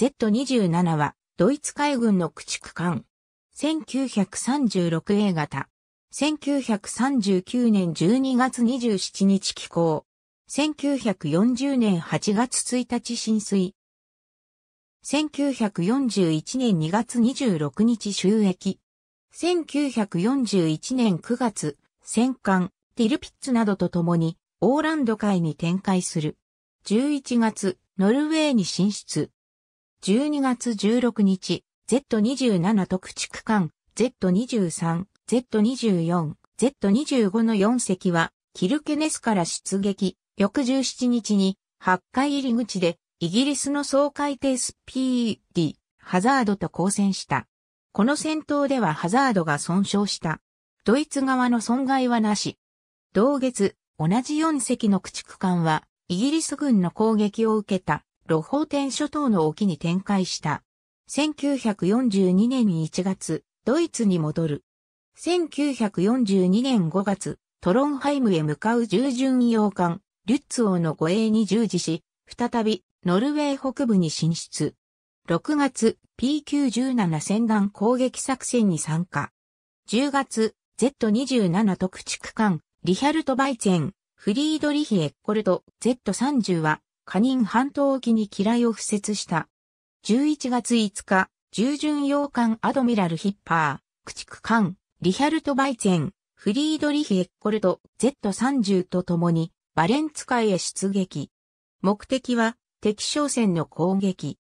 Z27 はドイツ海軍の駆逐艦。1936 A 型。1939年12月27日寄港。1940年8月1日浸水。1941年2月26日収益。1941年9月、戦艦、ティルピッツなどと共に、オーランド海に展開する。11月、ノルウェーに進出。12月16日、Z27 特地区間、Z23、Z24、Z25 の4隻は、キルケネスから出撃、翌17日に、8回入り口で、イギリスの総海艇スピーディ、ハザードと交戦した。この戦闘ではハザードが損傷した。ドイツ側の損害はなし。同月、同じ4隻の駆逐艦は、イギリス軍の攻撃を受けた。露法天諸島の沖に展開した。1942年1月、ドイツに戻る。1942年5月、トロンハイムへ向かう従順洋艦、リュッツ王の護衛に従事し、再び、ノルウェー北部に進出。6月、P97 戦艦攻撃作戦に参加。10月、Z27 特駆逐艦、リヒャルト・バイツェン、フリードリヒ・エッコルト、Z30 は、カニン半島沖に機雷を敷設した。11月5日、従順洋艦アドミラルヒッパー、駆逐艦、リヒャルト・バイツェン、フリードリヒ・エッコルト、Z30 と共に、バレンツ海へ出撃。目的は、敵商船の攻撃。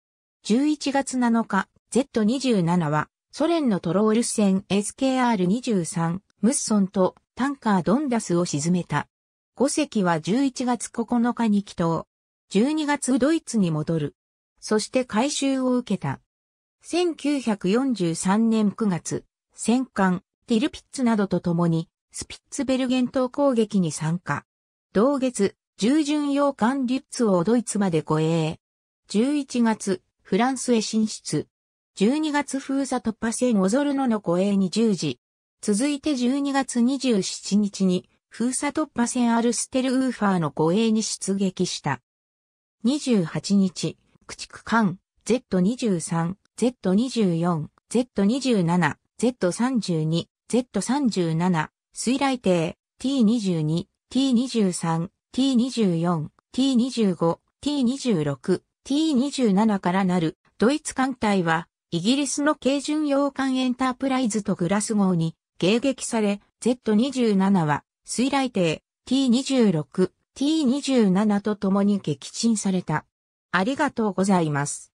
11月7日、Z27 は、ソ連のトロール船 SKR-23、ムッソンとタンカードンダスを沈めた。5隻は11月9日に帰投。12月ドイツに戻る。そして改修を受けた。1943年9月、戦艦、ティルピッツなどと共に、スピッツベルゲン島攻撃に参加。同月、従順洋艦リュッツをドイツまで護衛。11月、フランスへ進出。12月封鎖突破戦オゾルノの護衛に従事。続いて12月27日に封鎖突破戦アルステルウーファーの護衛に出撃した。28日、駆逐艦 Z23、Z24、Z27、Z32、Z37、水雷艇 T22、T23、T24、T25、T26、T27 からなるドイツ艦隊はイギリスの軽巡洋艦エンタープライズとグラス号に迎撃され Z27 は水雷艇 T26、T27 と共に撃沈された。ありがとうございます。